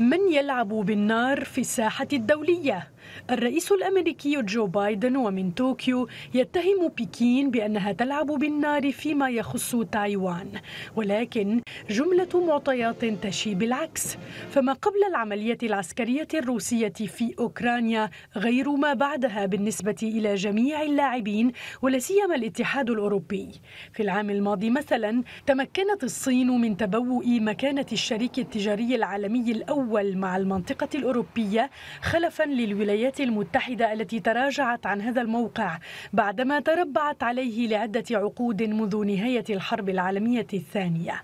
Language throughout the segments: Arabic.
من يلعب بالنار في الساحة الدولية الرئيس الأمريكي جو بايدن ومن طوكيو يتهم بكين بأنها تلعب بالنار فيما يخص تايوان ولكن جملة معطيات تشي بالعكس فما قبل العملية العسكرية الروسية في أوكرانيا غير ما بعدها بالنسبة إلى جميع اللاعبين ولاسيما الاتحاد الأوروبي في العام الماضي مثلا تمكنت الصين من تبوء مكانة الشريك التجاري العالمي الأول مع المنطقة الأوروبية خلفا للولايات الولايات المتحدة التي تراجعت عن هذا الموقع بعدما تربعت عليه لعدة عقود منذ نهاية الحرب العالمية الثانية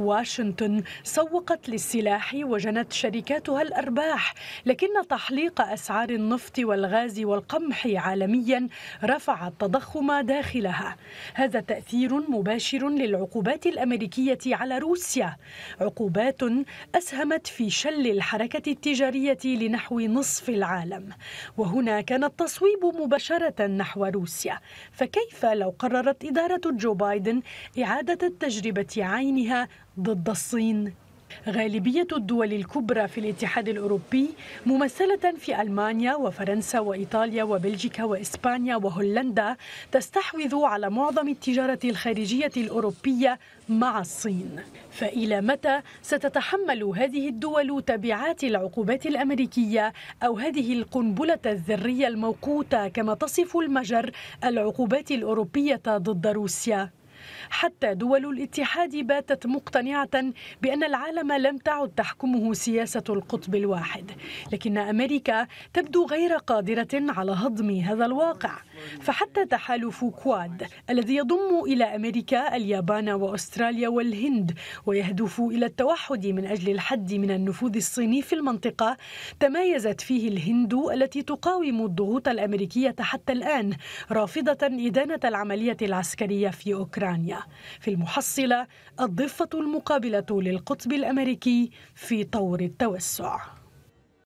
واشنطن سوقت للسلاح وجنت شركاتها الأرباح لكن تحليق أسعار النفط والغاز والقمح عالميا رفع التضخم داخلها هذا تأثير مباشر للعقوبات الأمريكية على روسيا عقوبات أسهمت في شل الحركة التجارية لنحو نصف العالم وهنا كان التصويب مباشرة نحو روسيا فكيف لو قررت إدارة جو بايدن إعادة التجربة عينها ضد الصين غالبية الدول الكبرى في الاتحاد الأوروبي ممثلة في ألمانيا وفرنسا وإيطاليا وبلجيكا وإسبانيا وهولندا تستحوذ على معظم التجارة الخارجية الأوروبية مع الصين فإلى متى ستتحمل هذه الدول تبعات العقوبات الأمريكية أو هذه القنبلة الذرية الموقوتة كما تصف المجر العقوبات الأوروبية ضد روسيا حتى دول الاتحاد باتت مقتنعة بأن العالم لم تعد تحكمه سياسة القطب الواحد لكن أمريكا تبدو غير قادرة على هضم هذا الواقع فحتى تحالف كواد الذي يضم إلى أمريكا اليابان وأستراليا والهند ويهدف إلى التوحد من أجل الحد من النفوذ الصيني في المنطقة تمايزت فيه الهند التي تقاوم الضغوط الأمريكية حتى الآن رافضة إدانة العملية العسكرية في أوكرانيا في المحصلة الضفة المقابلة للقطب الأمريكي في طور التوسع